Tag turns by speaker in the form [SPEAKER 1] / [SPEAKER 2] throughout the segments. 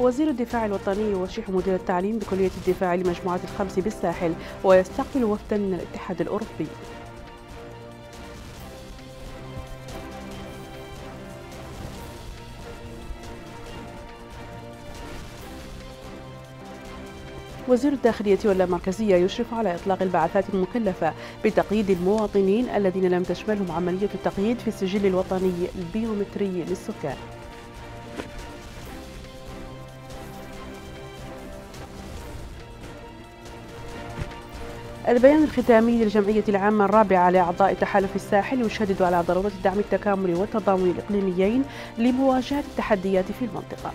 [SPEAKER 1] وزير الدفاع الوطني يرشح مدير التعليم بكلية الدفاع لمجموعة الخمس بالساحل ويستقبل وفدا من الاتحاد الأوروبي وزير الداخلية واللامركزية يشرف على إطلاق البعثات المكلفة بتقييد المواطنين الذين لم تشملهم عملية التقييد في السجل الوطني البيومتري للسكان البيان الختامي للجمعية العامة الرابعة لأعضاء تحالف الساحل يشدد على ضرورة دعم التكامل والتضامن الإقليميين لمواجهة التحديات في المنطقة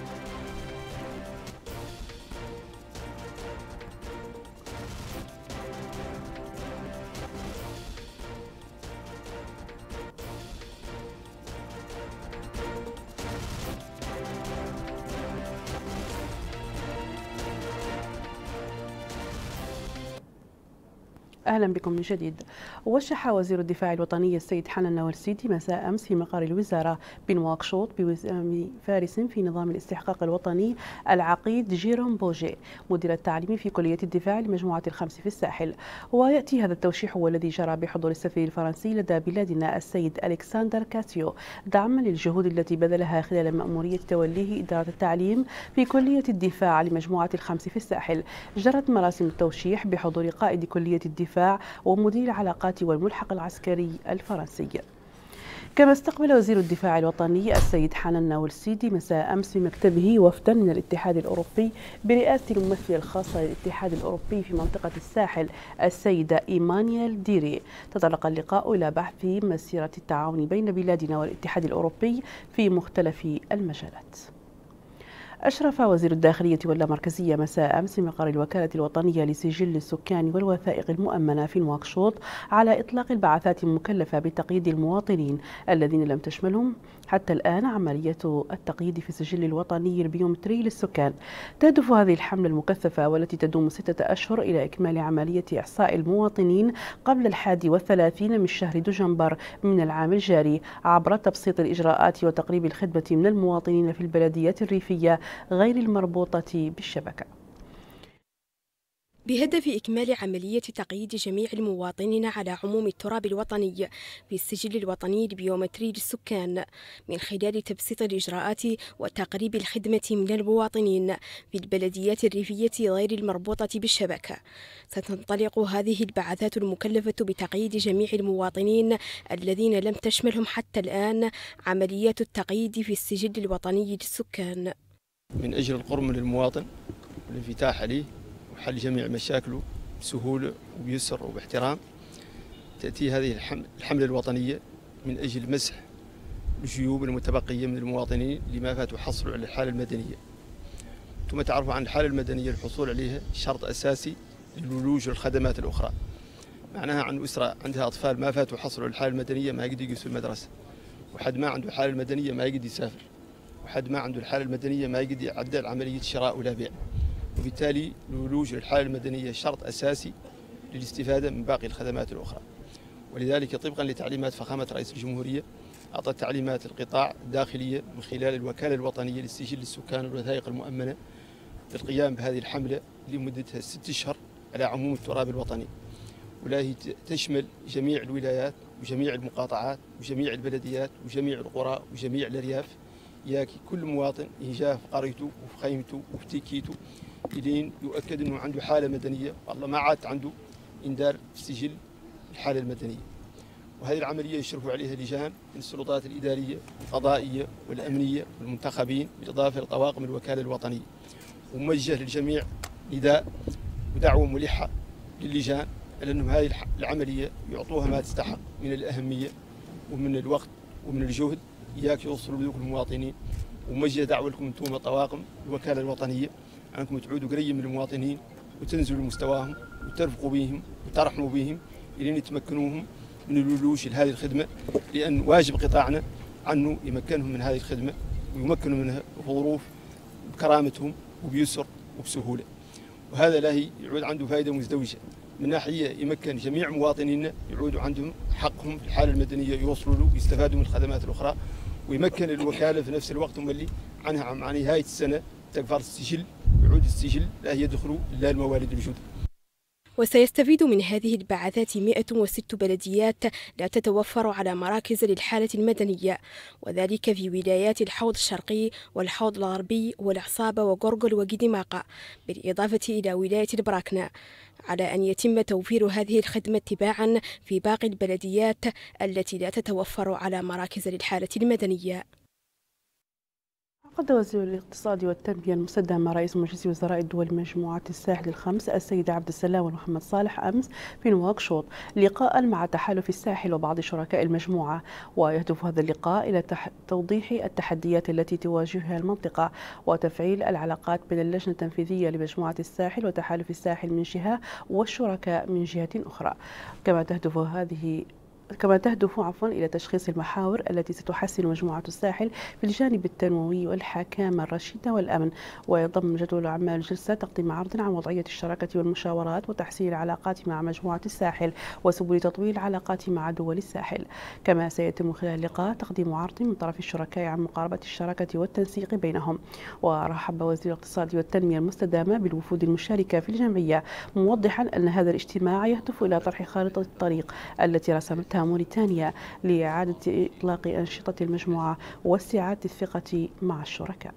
[SPEAKER 1] أهلا بكم من جديد وشح وزير الدفاع الوطني السيد حنان نورسيتي مساء أمس في مقر الوزارة بنواكشوط بوزام فارس في نظام الاستحقاق الوطني العقيد جيرون بوجي مدير التعليم في كلية الدفاع لمجموعة الخمس في الساحل ويأتي هذا التوشيح والذي جرى بحضور السفير الفرنسي لدى بلادنا السيد ألكسندر كاسيو دعما للجهود التي بذلها خلال مأمورية توليه إدارة التعليم في كلية الدفاع لمجموعة الخمس في الساحل جرت مراسم التوشيح بحضور قائد كلية الدفاع ومدير العلاقات والملحق العسكري الفرنسي كما استقبل وزير الدفاع الوطني السيد حنان ناولسيدي مساء أمس في مكتبه وفدا من الاتحاد الأوروبي برئاسة الممثلة الخاصة للاتحاد الأوروبي في منطقة الساحل السيدة إيمانيال ديري تطرق اللقاء إلى بحث مسيرة التعاون بين بلادنا والاتحاد الأوروبي في مختلف المجالات أشرف وزير الداخلية واللامركزية مساء أمس في مقر الوكالة الوطنية لسجل السكان والوثائق المؤمنة في نواكشوط على إطلاق البعثات المكلفة بتقييد المواطنين الذين لم تشملهم حتى الآن عملية التقييد في السجل الوطني البيومتري للسكان تهدف هذه الحملة المكثفة والتي تدوم ستة أشهر إلى إكمال عملية إحصاء المواطنين قبل الحادي والثلاثين من شهر دجنبر من العام الجاري عبر تبسيط الإجراءات وتقريب الخدمة من المواطنين في البلديات الريفية غير المربوطة بالشبكة
[SPEAKER 2] بهدف إكمال عملية تقييد جميع المواطنين على عموم التراب الوطني بالسجل الوطني البيومتري للسكان من خلال تبسيط الإجراءات وتقريب الخدمة من المواطنين في البلديات الريفية غير المربوطة بالشبكة ستنطلق هذه البعثات المكلفة بتقييد جميع المواطنين الذين لم تشملهم حتى الآن عمليات التقييد في السجل الوطني للسكان
[SPEAKER 3] من أجل القرم للمواطن والانفتاح عليه وحل جميع مشاكله بسهولة وبيسر وباحترام تأتي هذه الحملة الوطنية من أجل مسح الجيوب المتبقية من المواطنين لما فاتوا حصلوا على الحالة المدنية ثم تعرفوا عن الحالة المدنية الحصول عليها شرط أساسي للولوج والخدمات الأخرى معناها عن أسرة عندها أطفال ما فاتوا حصلوا على الحالة المدنية ما يقدر يجلس في المدرسة وحد ما عنده الحالة المدنية ما يقدر يسافر وحد ما عنده الحالة المدنية ما يقدر يعدل عملية شراء ولا بيع وبالتالي الولوج للحالة المدنية شرط أساسي للاستفادة من باقي الخدمات الأخرى ولذلك طبقا لتعليمات فخامة رئيس الجمهورية أعطى تعليمات القطاع الداخلية من خلال الوكالة الوطنية للسجل للسكان والوثائق المؤمنة للقيام بهذه الحملة لمدتها ست أشهر على عموم التراب الوطني والتي تشمل جميع الولايات وجميع المقاطعات وجميع البلديات وجميع القرى وجميع الأرياف ياكي كل مواطن يجاه في قريته وفي خيمته وفي تيكيته مؤكدين يؤكد انه عنده حاله مدنيه والله ما عاد عنده اندار في سجل الحاله المدنيه وهذه العمليه يشرف عليها لجان من السلطات الاداريه القضائيه والامنيه والمنتخبين بالاضافه لطواقم الوكاله الوطنيه وموجه للجميع نداء ودعوه ملحه للجان على هذه العمليه يعطوها ما تستحق من الاهميه ومن الوقت ومن الجهد اياك يوصلوا بذوق المواطنين وموجه دعوه لكم انتم طواقم الوكاله الوطنيه أنكم تعودوا قريب من المواطنين وتنزلوا مستواهم وترفقوا بهم وترحموا بهم إلين تمكنوهم من الولوج لهذه الخدمة لأن واجب قطاعنا أنه يمكنهم من هذه الخدمة ويمكنوا منها ظروف بكرامتهم وبيسر وبسهولة وهذا لا يعود عنده فائدة مزدوجة من ناحية يمكن جميع مواطنينا يعودوا عندهم حقهم في الحالة المدنية يوصلوا له ويستفادوا من الخدمات الأخرى ويمكن الوكالة في نفس الوقت هم اللي عنها مع نهاية السنة تقفر السجل في السجل لا يدخل لا الموالد الجدد
[SPEAKER 2] وسيستفيد من هذه البعثات 106 بلديات لا تتوفر على مراكز للحالة المدنية وذلك في ولايات الحوض الشرقي والحوض الغربي والعصابة وقرقل وقدماقة بالإضافة إلى ولاية البراكنة على أن يتم توفير هذه الخدمة تباعا في باقي البلديات التي لا تتوفر على مراكز للحالة المدنية
[SPEAKER 1] قد وزير الاقتصاد والتنمية المستدامة رئيس مجلس وزراء الدول مجموعة الساحل الخمس السيد عبد السلام ومحمد صالح أمس في نواكشوط لقاء مع تحالف الساحل وبعض شركاء المجموعة ويهدف هذا اللقاء إلى توضيح التحديات التي تواجهها المنطقة وتفعيل العلاقات بين اللجنة التنفيذية لمجموعة الساحل وتحالف الساحل من جهة والشركاء من جهة أخرى كما تهدف هذه كما تهدف عفوا إلى تشخيص المحاور التي ستحسن مجموعة الساحل في الجانب التنموي والحكامة الرشيدة والأمن ويضم جدول أعمال الجلسة تقديم عرض عن وضعية الشراكة والمشاورات وتحسين العلاقات مع مجموعة الساحل وسبل تطوير العلاقات مع دول الساحل كما سيتم خلال اللقاء تقديم عرض من طرف الشركاء عن مقاربة الشراكة والتنسيق بينهم ورحب وزير الاقتصاد والتنمية المستدامة بالوفود المشاركة في الجمعية موضحا أن هذا الاجتماع يهدف إلى طرح خارطة الطريق التي رسمتها موريتانيا لإعادة إطلاق أنشطة المجموعة واستعادة الثقة مع الشركاء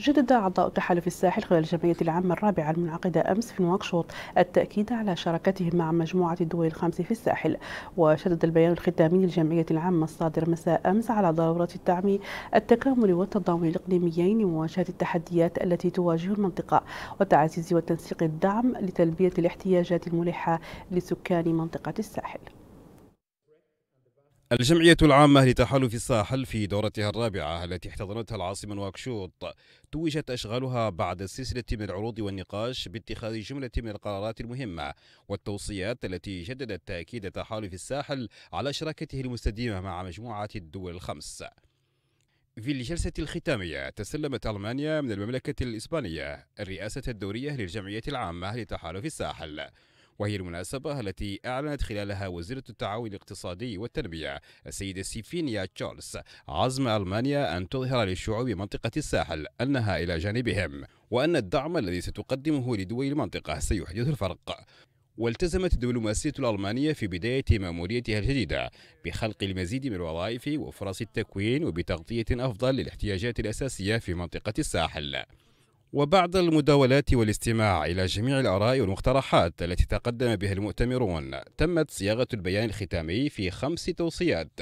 [SPEAKER 1] جدد أعضاء تحالف الساحل خلال الجمعية العامة الرابعة المنعقدة أمس في نواكشوط التأكيد على شراكتهم مع مجموعة الدول الخمس في الساحل وشدد البيان الختامي للجمعية العامة الصادر مساء أمس على ضرورة الدعم التكامل والتضامن الإقليميين لمواجهة التحديات التي تواجه المنطقة وتعزيز وتنسيق الدعم لتلبية الاحتياجات الملحة لسكان منطقة الساحل
[SPEAKER 4] الجمعية العامة لتحالف الساحل في دورتها الرابعة التي احتضنتها العاصمة نواكشوط توجت أشغالها بعد سلسلة من العروض والنقاش باتخاذ جملة من القرارات المهمة والتوصيات التي جددت تأكيد تحالف الساحل على شراكته المستديمة مع مجموعة الدول الخمس في الجلسة الختامية تسلمت ألمانيا من المملكة الإسبانية الرئاسة الدورية للجمعية العامة لتحالف الساحل وهي المناسبة التي أعلنت خلالها وزيرة التعاون الاقتصادي والتنمية السيدة سيفينيا تشارلز عزم ألمانيا أن تظهر لشعوب منطقة الساحل أنها إلى جانبهم وأن الدعم الذي ستقدمه لدول المنطقة سيحدث الفرق والتزمت الدبلوماسية الألمانية في بداية مأموريتها الجديدة بخلق المزيد من الوظائف وفرص التكوين وبتغطية أفضل للاحتياجات الأساسية في منطقة الساحل وبعد المداولات والاستماع إلى جميع الآراء والمقترحات التي تقدم بها المؤتمرون تمت صياغة البيان الختامي في خمس توصيات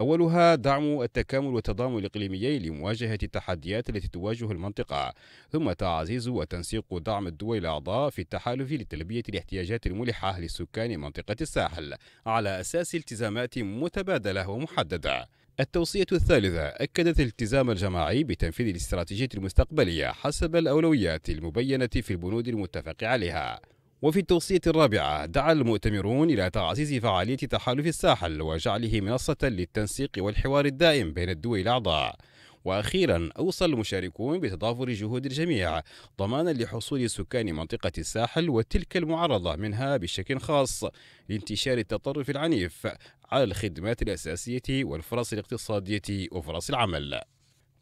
[SPEAKER 4] أولها دعم التكامل والتضامن الإقليميين لمواجهة التحديات التي تواجه المنطقة ثم تعزيز وتنسيق دعم الدول الأعضاء في التحالف لتلبية الاحتياجات الملحة لسكان منطقة الساحل على أساس التزامات متبادلة ومحددة التوصية الثالثة أكدت الالتزام الجماعي بتنفيذ الاستراتيجية المستقبلية حسب الأولويات المبينة في البنود المتفق عليها وفي التوصية الرابعة دعا المؤتمرون إلى تعزيز فعالية تحالف الساحل وجعله منصة للتنسيق والحوار الدائم بين الدول الأعضاء وأخيرا أوصى المشاركون بتضافر جهود الجميع ضمانا لحصول سكان منطقة الساحل وتلك المعرضة منها بشكل خاص لانتشار التطرف العنيف على الخدمات الأساسية والفرص الاقتصادية وفرص العمل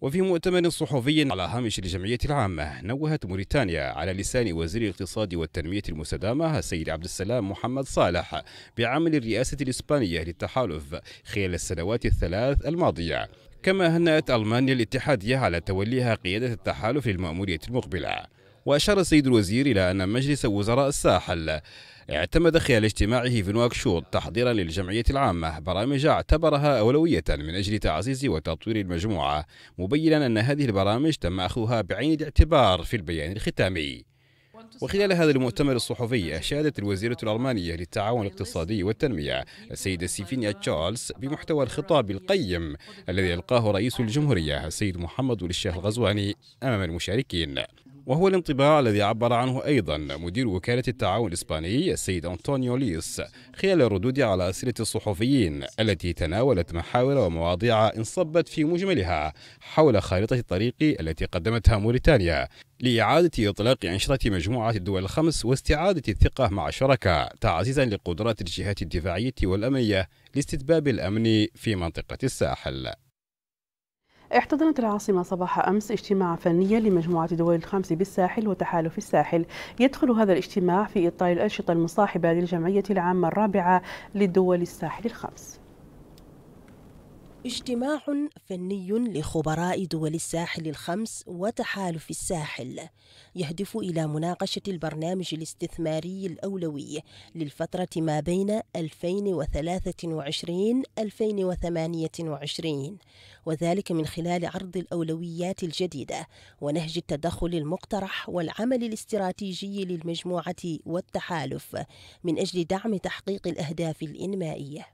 [SPEAKER 4] وفي مؤتمر صحفي على هامش الجمعية العامة نوهت موريتانيا على لسان وزير الاقتصاد والتنمية المستدامة السيد عبد السلام محمد صالح بعمل الرئاسة الإسبانية للتحالف خلال السنوات الثلاث الماضية كما هنأت ألمانيا الاتحادية على توليها قيادة التحالف للمأمورية المقبلة وأشار السيد الوزير إلى أن مجلس وزراء الساحل اعتمد خلال اجتماعه في نواكشوط تحضيرا للجمعية العامة برامج اعتبرها أولوية من أجل تعزيز وتطوير المجموعة مبينا أن هذه البرامج تم أخذها بعين الاعتبار في البيان الختامي وخلال هذا المؤتمر الصحفي أشادت الوزيرة الألمانية للتعاون الاقتصادي والتنمية السيدة سيفينيا تشارلز بمحتوى الخطاب القيم الذي ألقاه رئيس الجمهورية السيد محمد الشيخ الغزواني أمام المشاركين وهو الانطباع الذي عبر عنه أيضا مدير وكالة التعاون الإسباني السيد أنطونيو ليس خلال الردود على أسئلة الصحفيين التي تناولت محاور ومواضيع انصبت في مجملها حول خارطة الطريق التي قدمتها موريتانيا لإعادة إطلاق أنشطة مجموعة الدول الخمس واستعادة الثقة مع الشركاء تعزيزا لقدرات الجهات الدفاعية والأمنية لاستتباب الأمن في منطقة الساحل
[SPEAKER 1] احتضنت العاصمة صباح أمس اجتماعا فنيا لمجموعة دول الخمس بالساحل وتحالف الساحل يدخل هذا الاجتماع في إطار الأنشطة المصاحبة للجمعية العامة الرابعة للدول الساحل الخمس
[SPEAKER 5] اجتماع فني لخبراء دول الساحل الخمس وتحالف الساحل يهدف إلى مناقشة البرنامج الاستثماري الأولوي للفترة ما بين 2023-2028 وذلك من خلال عرض الأولويات الجديدة ونهج التدخل المقترح والعمل الاستراتيجي للمجموعة والتحالف من أجل دعم تحقيق الأهداف الإنمائية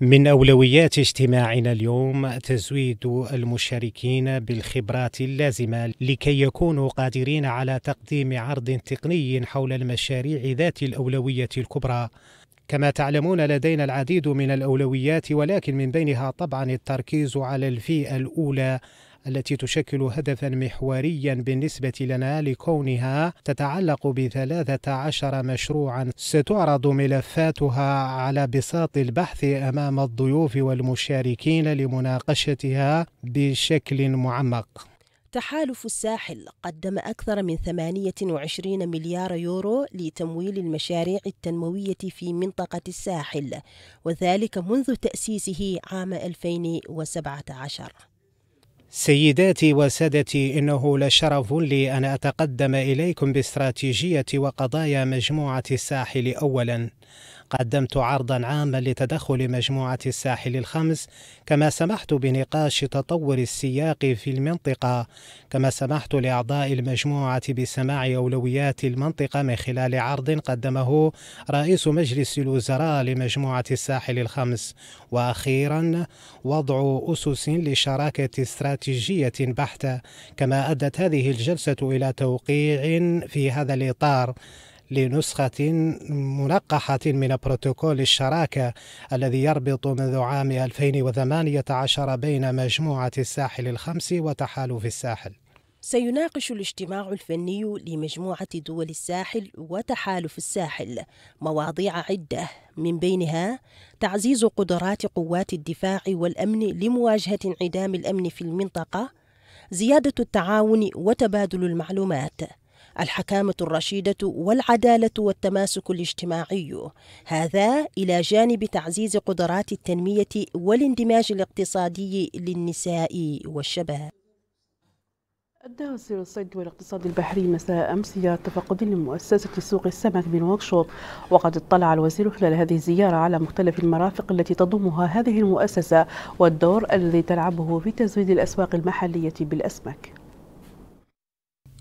[SPEAKER 6] من أولويات اجتماعنا اليوم تزويد المشاركين بالخبرات اللازمة لكي يكونوا قادرين على تقديم عرض تقني حول المشاريع ذات الأولوية الكبرى كما تعلمون لدينا العديد من الأولويات ولكن من بينها طبعا التركيز على الفئة الأولى التي تشكل هدفا محوريا بالنسبة لنا لكونها تتعلق بثلاثة عشر مشروعا ستعرض ملفاتها على بساط البحث أمام الضيوف والمشاركين لمناقشتها بشكل معمق
[SPEAKER 5] تحالف الساحل قدم أكثر من 28 مليار يورو لتمويل المشاريع التنموية في منطقة الساحل وذلك منذ تأسيسه عام 2017
[SPEAKER 6] سيداتي وسادتي انه لشرف لي ان اتقدم اليكم باستراتيجيه وقضايا مجموعه الساحل اولا قدمت عرضا عاما لتدخل مجموعة الساحل الخمس كما سمحت بنقاش تطور السياق في المنطقة كما سمحت لأعضاء المجموعة بسماع أولويات المنطقة من خلال عرض قدمه رئيس مجلس الوزراء لمجموعة الساحل الخمس وأخيرا وضع أسس لشراكة استراتيجية بحتة كما أدت هذه الجلسة إلى توقيع في هذا الإطار لنسخة منقحة من بروتوكول الشراكة الذي يربط منذ عام 2018 بين مجموعة الساحل الخمس وتحالف الساحل
[SPEAKER 5] سيناقش الاجتماع الفني لمجموعة دول الساحل وتحالف الساحل مواضيع عدة من بينها تعزيز قدرات قوات الدفاع والأمن لمواجهة انعدام الأمن في المنطقة، زيادة التعاون وتبادل المعلومات، الحكامة الرشيدة والعدالة والتماسك الاجتماعي هذا إلى جانب تعزيز قدرات التنمية والاندماج الاقتصادي للنساء والشباب
[SPEAKER 1] أدى وزير الصيد والاقتصاد البحري
[SPEAKER 5] مساء أمس زيارة تفقد لمؤسسة سوق السمك بنواكشوط
[SPEAKER 1] وقد اطلع الوزير خلال هذه الزيارة على مختلف المرافق التي تضمها هذه المؤسسة والدور الذي تلعبه في تزويد الأسواق المحلية بالأسماك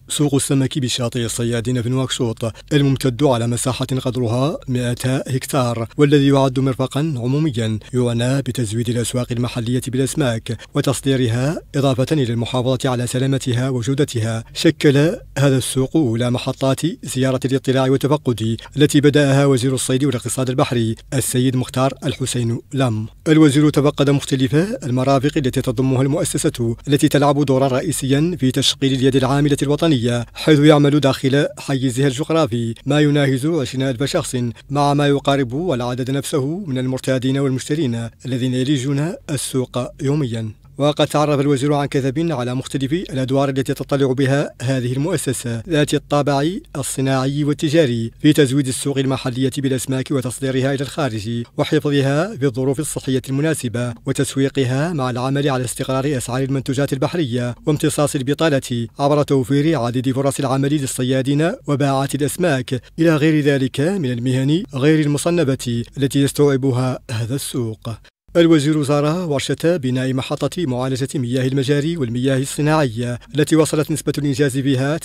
[SPEAKER 7] سوق السمك بشاطئ الصيادين في نواكشوط الممتد على مساحة قدرها 200 هكتار والذي يعد مرفقا عموميا يعنى بتزويد الأسواق المحلية بالأسماك وتصديرها إضافة إلى المحافظة على سلامتها وجودتها شكل هذا السوق أولى محطات زيارة الاطلاع والتفقد التي بدأها وزير الصيد والاقتصاد البحري السيد مختار الحسين لم الوزير تفقد مختلف المرافق التي تضمها المؤسسة التي تلعب دورا رئيسيا في تشغيل اليد العاملة الوطنية السكانية حيث يعمل داخل حيزها الجغرافي ما يناهز 20 ألف شخص مع ما يقارب العدد نفسه من المرتادين والمشترين الذين يلجون السوق يوميا وقد تعرف الوزير عن كذب على مختلف الأدوار التي تطلع بها هذه المؤسسة ذات الطابع الصناعي والتجاري في تزويد السوق المحلية بالأسماك وتصديرها إلى الخارج وحفظها في الظروف الصحية المناسبة وتسويقها مع العمل على استقرار أسعار المنتجات البحرية وامتصاص البطالة عبر توفير عديد فرص العمل للصيادين وباعة الأسماك إلى غير ذلك من المهن غير المصنبه التي يستوعبها هذا السوق الوزير زار ورشة بناء محطة معالجة مياه المجاري والمياه الصناعية التي وصلت نسبة الإنجاز بها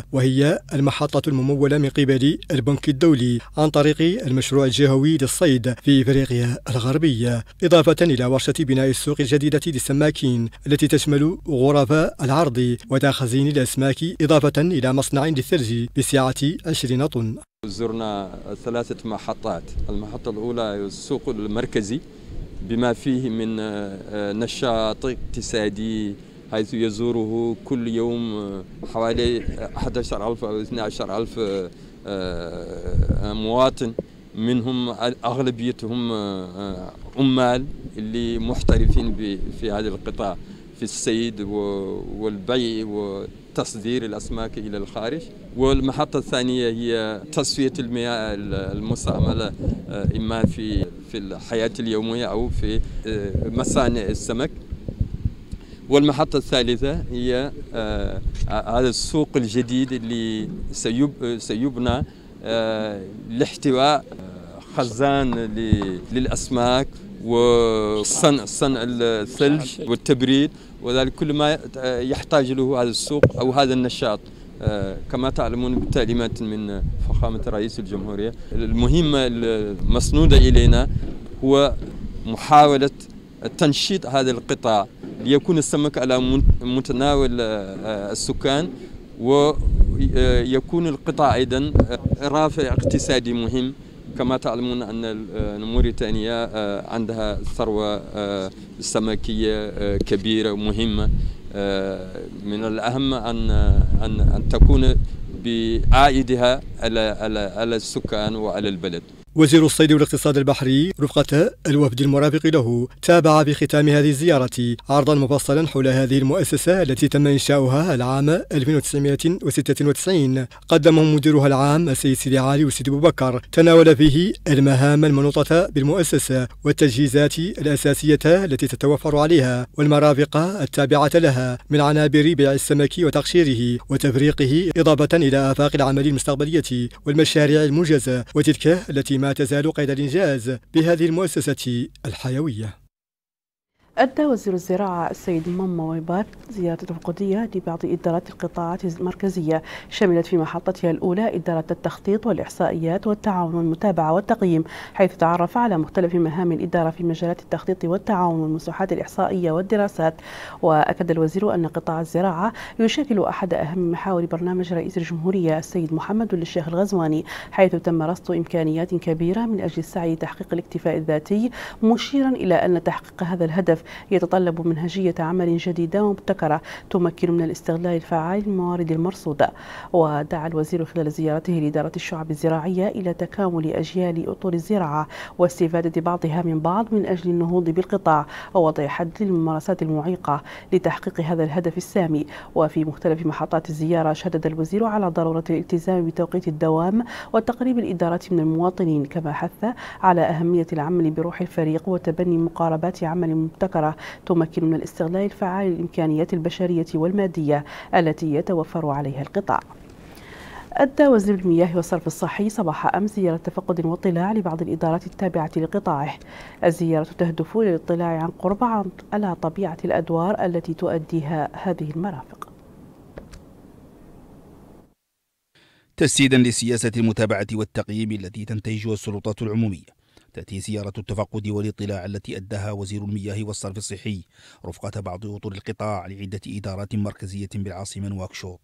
[SPEAKER 7] 90% وهي المحطة الممولة من قبل البنك الدولي عن طريق المشروع الجهوي للصيد في إفريقيا الغربية إضافة إلى ورشة بناء السوق الجديدة للسماكين التي تشمل غرف العرض وتخزين الأسماك إضافة إلى مصنع للثلج بسعة 20 طن
[SPEAKER 8] زرنا ثلاثة محطات المحطة الأولى السوق المركزي بما فيه من آه، آه، نشاط اقتصادي حيث يزوره كل يوم آه، حوالي 11000 أو 12000 مواطن منهم أغلبيتهم عمال اللي محترفين في هذا القطاع في الصيد والبيع وتصدير الأسماك إلى الخارج والمحطة الثانية هي تصفية المياه المستعملة إما في في الحياة اليومية أو في آه، مصانع السمك والمحطة الثالثة هي آه، هذا السوق الجديد اللي سيبنى آه، لاحتواء خزان للأسماك وصنع صنع الثلج والتبريد وذلك كل ما يحتاج له هذا السوق أو هذا النشاط كما تعلمون بتعليمات من فخامة رئيس الجمهورية المهمة المسنودة إلينا هو محاولة تنشيط هذا القطاع ليكون السمك على متناول آه، السكان ويكون القطاع أيضا رافع اقتصادي مهم كما تعلمون أن آه، موريتانيا آه، عندها ثروة سمكية كبيرة ومهمة آه، من الأهم أن أن أن تكون بعائدها على على على السكان وعلى البلد
[SPEAKER 7] وزير الصيد والاقتصاد البحري رفقة الوفد المرافق له تابع في ختام هذه الزيارة عرضا مفصلا حول هذه المؤسسة التي تم إنشاؤها العام 1996 قدمه مديرها العام السيد سيدي علي وسيدي بكر تناول فيه المهام المنوطة بالمؤسسة والتجهيزات الأساسية التي تتوفر عليها والمرافق التابعة لها من عنابر بيع السمك وتقشيره وتفريقه إضافة إلى آفاق العمل المستقبلية والمشاريع المنجزة وتلك التي وما تزال قيد الإنجاز بهذه المؤسسة الحيوية
[SPEAKER 1] أدى وزير الزراعة السيد ماما ويبات زيارة تفقدية لبعض إدارات القطاعات المركزية شملت في محطتها الأولى إدارة التخطيط والإحصائيات والتعاون والمتابعة والتقييم حيث تعرف على مختلف مهام الإدارة في مجالات التخطيط والتعاون والمساحات الإحصائية والدراسات وأكد الوزير أن قطاع الزراعة يشكل أحد أهم محاور برنامج رئيس الجمهورية السيد محمد للشيخ الغزواني حيث تم رصد إمكانيات كبيرة من أجل السعي لتحقيق الاكتفاء الذاتي مشيرا إلى أن تحقيق هذا الهدف يتطلب منهجية عمل جديدة ومبتكرة تمكن من الاستغلال الفعال للموارد المرصودة ودعا الوزير خلال زيارته لإدارة الشعب الزراعية إلى تكامل أجيال أطر الزراعة واستفادة بعضها من بعض من أجل النهوض بالقطاع ووضع حد للممارسات المعيقة لتحقيق هذا الهدف السامي وفي مختلف محطات الزيارة شدد الوزير على ضرورة الالتزام بتوقيت الدوام وتقريب الإدارة من المواطنين كما حث على أهمية العمل بروح الفريق وتبني مقاربات عمل مبتكر الفقرة تمكن من الاستغلال الفعال للإمكانيات البشرية والمادية التي يتوفر عليها القطاع أدى وزير المياه والصرف الصحي صباح أمس زيارة تفقد واطلاع لبعض الإدارات التابعة لقطاعه الزيارة تهدف للاطلاع عن قرب على طبيعة الأدوار التي تؤديها هذه المرافق
[SPEAKER 9] تسديدا لسياسة المتابعة والتقييم التي تنتهجها السلطات العمومية تأتي زيارة التفقد والاطلاع التي أداها وزير المياه والصرف الصحي رفقة بعض أطر القطاع لعدة إدارات مركزية بالعاصمة نواكشوط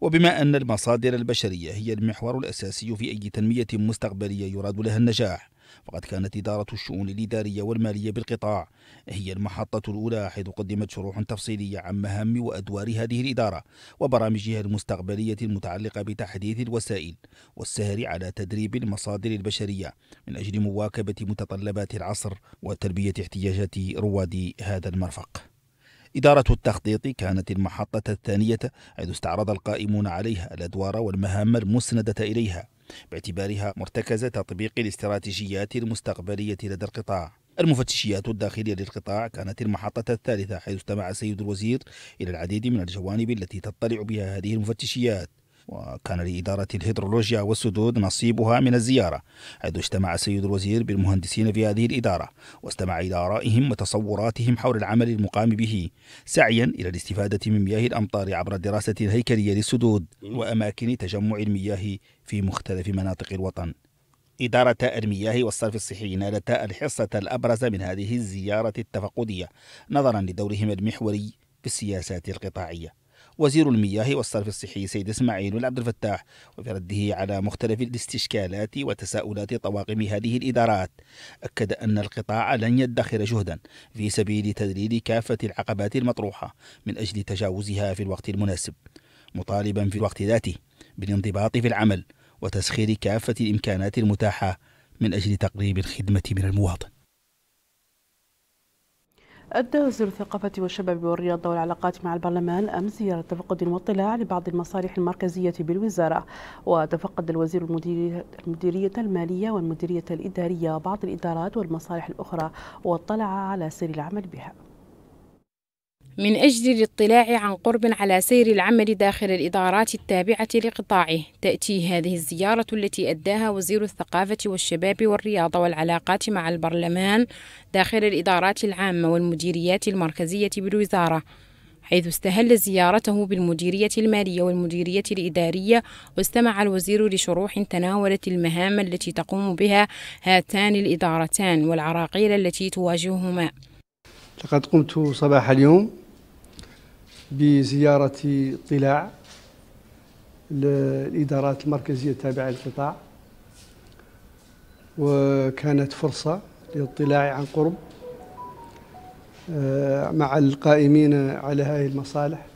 [SPEAKER 9] وبما أن المصادر البشرية هي المحور الأساسي في أي تنمية مستقبلية يراد لها النجاح فقد كانت إدارة الشؤون الإدارية والمالية بالقطاع هي المحطة الأولى حيث قدمت شروح تفصيلية عن مهام وأدوار هذه الإدارة وبرامجها المستقبلية المتعلقة بتحديث الوسائل والسهر على تدريب المصادر البشرية من أجل مواكبة متطلبات العصر وتلبية احتياجات رواد هذا المرفق إدارة التخطيط كانت المحطة الثانية حيث استعرض القائمون عليها الأدوار والمهام المسندة إليها باعتبارها مرتكز تطبيق الاستراتيجيات المستقبلية لدى القطاع المفتشيات الداخلية للقطاع كانت المحطة الثالثة حيث استمع السيد الوزير إلى العديد من الجوانب التي تطلع بها هذه المفتشيات وكان لإدارة الهيدرولوجيا والسدود نصيبها من الزيارة حيث اجتمع السيد الوزير بالمهندسين في هذه الإدارة واستمع إلى آرائهم وتصوراتهم حول العمل المقام به سعيا إلى الاستفادة من مياه الأمطار عبر الدراسة الهيكلية للسدود وأماكن تجمع المياه في مختلف مناطق الوطن إدارة المياه والصرف الصحي نالتا الحصة الأبرز من هذه الزيارة التفقدية نظرا لدورهم المحوري في السياسات القطاعية وزير المياه والصرف الصحي سيد إسماعيل بن عبد الفتاح وفي رده على مختلف الاستشكالات وتساؤلات طواقم هذه الإدارات أكد أن القطاع لن يدخر جهدا في سبيل تذليل كافة العقبات المطروحة من أجل تجاوزها في الوقت المناسب مطالبا في الوقت ذاته بالانضباط في العمل وتسخير كافة الإمكانات المتاحة من أجل تقريب الخدمة من المواطن
[SPEAKER 1] أدى وزير الثقافة والشباب والرياضة والعلاقات مع البرلمان أمس زيارة تفقد واطلاع لبعض المصالح المركزية بالوزارة وتفقد الوزير المديرية المالية والمديرية الإدارية وبعض الإدارات والمصالح الأخرى واطلع على
[SPEAKER 10] سير العمل بها من أجل الاطلاع عن قرب على سير العمل داخل الإدارات التابعة لقطاعه تأتي هذه الزيارة التي أداها وزير الثقافة والشباب والرياضة والعلاقات مع البرلمان داخل الإدارات العامة والمديريات المركزية بالوزارة حيث استهل زيارته بالمديرية المالية والمديرية الإدارية واستمع الوزير لشروح تناولت المهام التي تقوم بها هاتان الإدارتان والعراقيل التي تواجههما
[SPEAKER 11] لقد قمت صباح اليوم بزيارة طلاع للإدارات المركزية التابعة للقطاع وكانت فرصة للاطلاع عن قرب آه، مع القائمين على هذه المصالح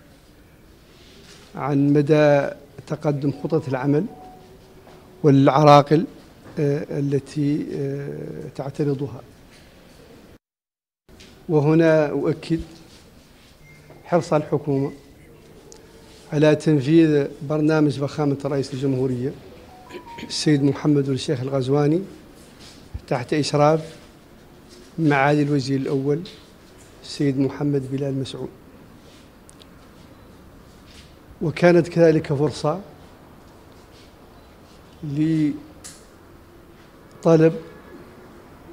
[SPEAKER 11] عن مدى تقدم خطط العمل والعراقل آه، التي آه، تعترضها وهنا أؤكد حرص الحكومة على تنفيذ برنامج فخامة رئيس الجمهورية السيد محمد الشيخ الغزواني تحت إشراف معالي الوزير الأول السيد محمد بلال مسعود وكانت كذلك فرصة لطلب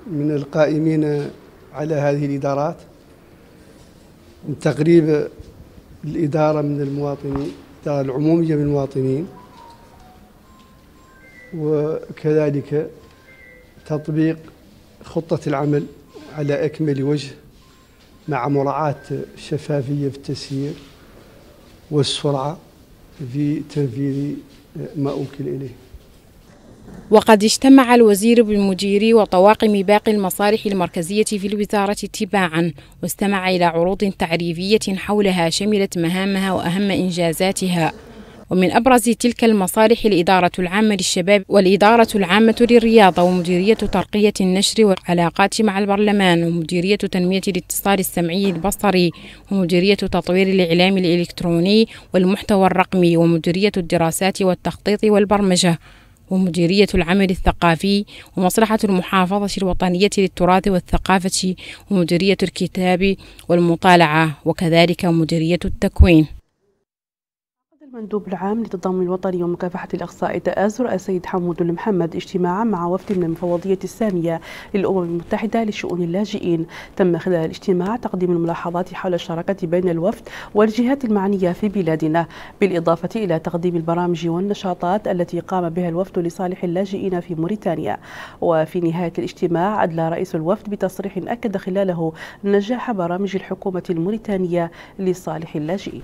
[SPEAKER 11] من القائمين على هذه الإدارات من تقريب الإدارة من المواطنين الإدارة العمومية من المواطنين وكذلك تطبيق خطة العمل على أكمل وجه مع مراعاة الشفافية في التسيير والسرعة في تنفيذ ما أوكل إليه
[SPEAKER 10] وقد اجتمع الوزير بالمدير وطواقم باقي المصالح المركزية في الوزارة تباعا واستمع إلى عروض تعريفية حولها شملت مهامها وأهم إنجازاتها ومن أبرز تلك المصالح الإدارة العامة للشباب والإدارة العامة للرياضة ومديرية ترقية النشر والعلاقات مع البرلمان ومديرية تنمية الاتصال السمعي البصري ومديرية تطوير الإعلام الإلكتروني والمحتوى الرقمي ومديرية الدراسات والتخطيط والبرمجة ومديرية العمل الثقافي ومصلحة المحافظة الوطنية للتراث والثقافة ومديرية الكتاب والمطالعة وكذلك مديرية التكوين
[SPEAKER 1] المندوب العام للتضامن الوطني ومكافحة الإقصاء التآزر السيد حمود المحمد اجتماعا مع وفد من المفوضية السامية للأمم المتحدة لشؤون اللاجئين تم خلال الاجتماع تقديم الملاحظات حول الشراكة بين الوفد والجهات المعنية في بلادنا بالإضافة إلى تقديم البرامج والنشاطات التي قام بها الوفد لصالح اللاجئين في موريتانيا وفي نهاية الاجتماع أدلى رئيس الوفد بتصريح أكد خلاله نجاح برامج الحكومة الموريتانية لصالح اللاجئين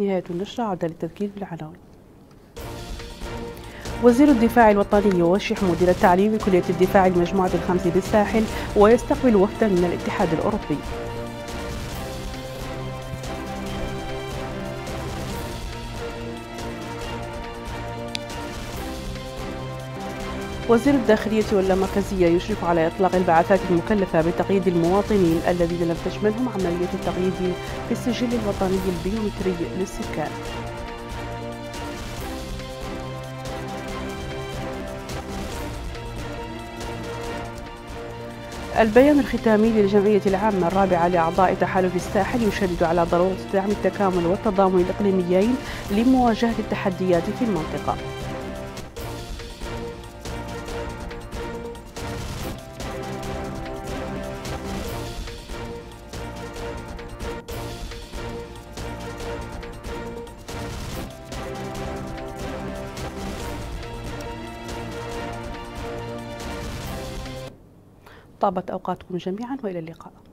[SPEAKER 1] نهاية النشرة عودة للتذكير بالعناوين وزير الدفاع الوطني يوشح مدير التعليم بكلية الدفاع المجموعة الخمس بالساحل ويستقبل وفدا من الاتحاد الأوروبي وزير الداخلية واللامركزية يشرف على إطلاق البعثات المكلفة بتقييد المواطنين الذين لم تشملهم عملية التقييد في السجل الوطني البيومتري للسكان البيان الختامي للجمعية العامة الرابعة لأعضاء تحالف الساحل يشدد على ضرورة دعم التكامل والتضامن الإقليميين لمواجهة التحديات في المنطقة طابت أوقاتكم جميعا وإلى اللقاء